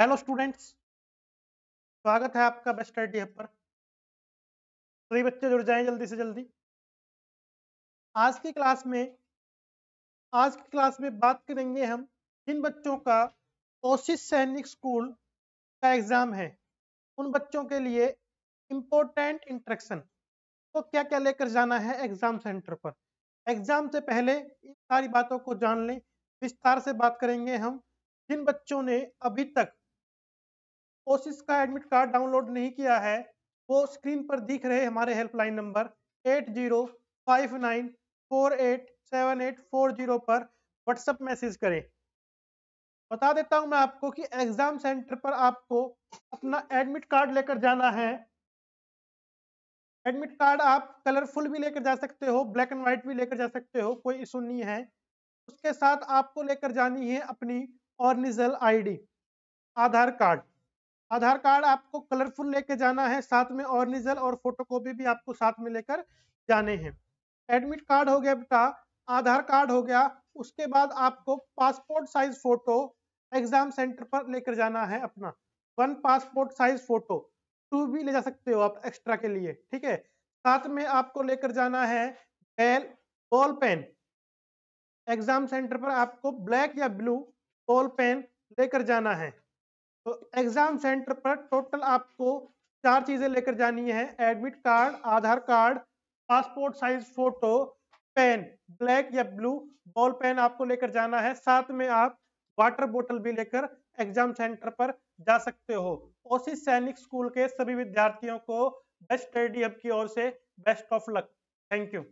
hello students स्वागत है आपका बेस्ट आईटी हब पर सभी तो बच्चे जुड़ जाएं जल्दी से जल्दी आज की क्लास में आज की क्लास में बात करेंगे हम जिन बच्चों का ओसिस सैनिक स्कूल का एग्जाम है उन बच्चों के लिए इम्पोर्टेंट इंट्रेक्शन तो क्या क्या लेकर जाना है एग्जाम सेंटर पर एग्जाम से पहले इन सारी बातों को जान लें विस्तार से बात करेंगे हम जिन बच्चों ने अभी तक और का एडमिट कार्ड डाउनलोड नहीं किया है वो स्क्रीन पर दिख रहे हमारे helpline number eight zero five nine four eight seven eight four zero पर व्हाट्सएप मैसेज करें बता देता हूं मैं आपको कि एग्जाम सेंटर पर आपको अपना एडमिट कार्ड लेकर जाना है एडमिट कार्ड आप कलरफुल भी लेकर जा सकते हो ब्लैक एंड व्हाइट भी लेकर जा सकते हो कोई इशू नहीं है उसके साथ आपको लेकर जानी है अपनी original ID Aadhaar card Aadhaar card आपको कलरफुल लेके जाना है साथ में ऑरिजिनल और फोटोकॉपी भी आपको साथ में लेकर जाने हैं एडमिट कार्ड हो गया बेटा आधार कार्ड हो गया उसके बाद आपको passport size photo exam centre पर लेकर जाना है अपना one passport size photo two भी ले जा सकते हो आप एक्स्ट्रा के लिए ठीक है साथ में आपको लेकर जाना है बैल बॉल पेन एग्जाम सेंटर पर आपको ब्लैक या ब्लू बॉल पेन लेकर जाना है तो एग्जाम सेंटर पर टोटल आपको चार चीजें लेकर जानी है admit card Aadhaar card passport size photo pen black या ब्लू बॉल पेन आपको लेकर जाना है साथ में आप वाटर बोतल भी लेकर एग्जाम सेंटर पर जा सकते हो ओसी सैनिक स्कूल के सभी विद्यार्थियों को बेस्ट स्टडी हब की ओर से best of luck thank you